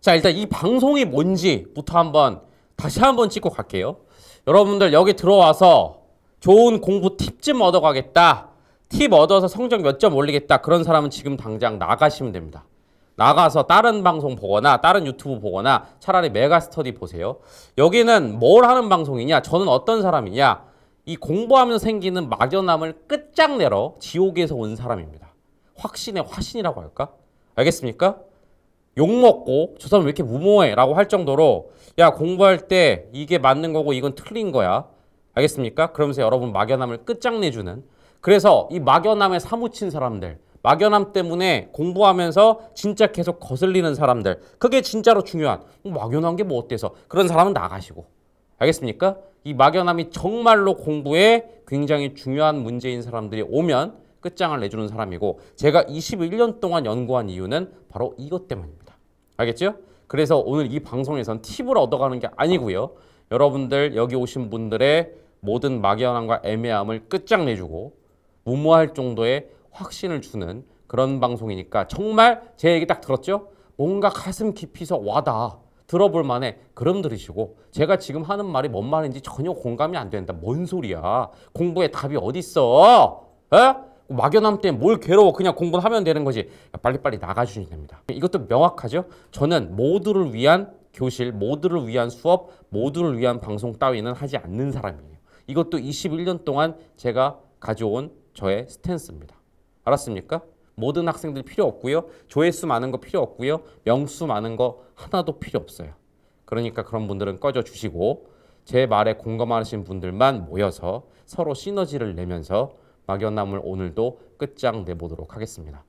자 일단 이 방송이 뭔지부터 한번 다시 한번 찍고 갈게요. 여러분들 여기 들어와서 좋은 공부 팁 좀 얻어가겠다. 팁 얻어서 성적 몇 점 올리겠다. 그런 사람은 지금 당장 나가시면 됩니다. 나가서 다른 방송 보거나 다른 유튜브 보거나 차라리 메가스터디 보세요. 여기는 뭘 하는 방송이냐? 저는 어떤 사람이냐? 이 공부하면서 생기는 막연함을 끝장내러 지옥에서 온 사람입니다. 확신의 화신이라고 할까? 알겠습니까? 욕먹고 저 사람 왜 이렇게 무모해 라고 할 정도로 야 공부할 때 이게 맞는 거고 이건 틀린 거야 알겠습니까? 그러면서 여러분 막연함을 끝장내주는 그래서 이 막연함에 사무친 사람들 막연함 때문에 공부하면서 진짜 계속 거슬리는 사람들 그게 진짜로 중요한 막연한 게 뭐 어때서 그런 사람은 나가시고 알겠습니까? 이 막연함이 정말로 공부에 굉장히 중요한 문제인 사람들이 오면 끝장을 내주는 사람이고 제가 21년 동안 연구한 이유는 바로 이것 때문입니다. 알겠죠? 그래서 오늘 이 방송에선 팁을 얻어가는 게 아니고요. 여러분들 여기 오신 분들의 모든 막연함과 애매함을 끝장내주고 무모할 정도의 확신을 주는 그런 방송이니까 정말 제 얘기 딱 들었죠? 뭔가 가슴 깊이서 와닿아. 들어볼 만해 그럼 들으시고 제가 지금 하는 말이 뭔 말인지 전혀 공감이 안 된다. 뭔 소리야. 공부에 답이 어딨어. 에? 어? 막연함 때문에 뭘 괴로워 그냥 공부를 하면 되는 거지 그러니까 빨리빨리 나가주시면 됩니다 이것도 명확하죠 저는 모두를 위한 교실 모두를 위한 수업 모두를 위한 방송 따위는 하지 않는 사람이에요 이것도 21년 동안 제가 가져온 저의 스탠스입니다 알았습니까? 모든 학생들 필요 없고요 조회수 많은 거 필요 없고요 명수 많은 거 하나도 필요 없어요 그러니까 그런 분들은 꺼져 주시고 제 말에 공감하시는 분들만 모여서 서로 시너지를 내면서 막연함을 오늘도 끝장 내보도록 하겠습니다.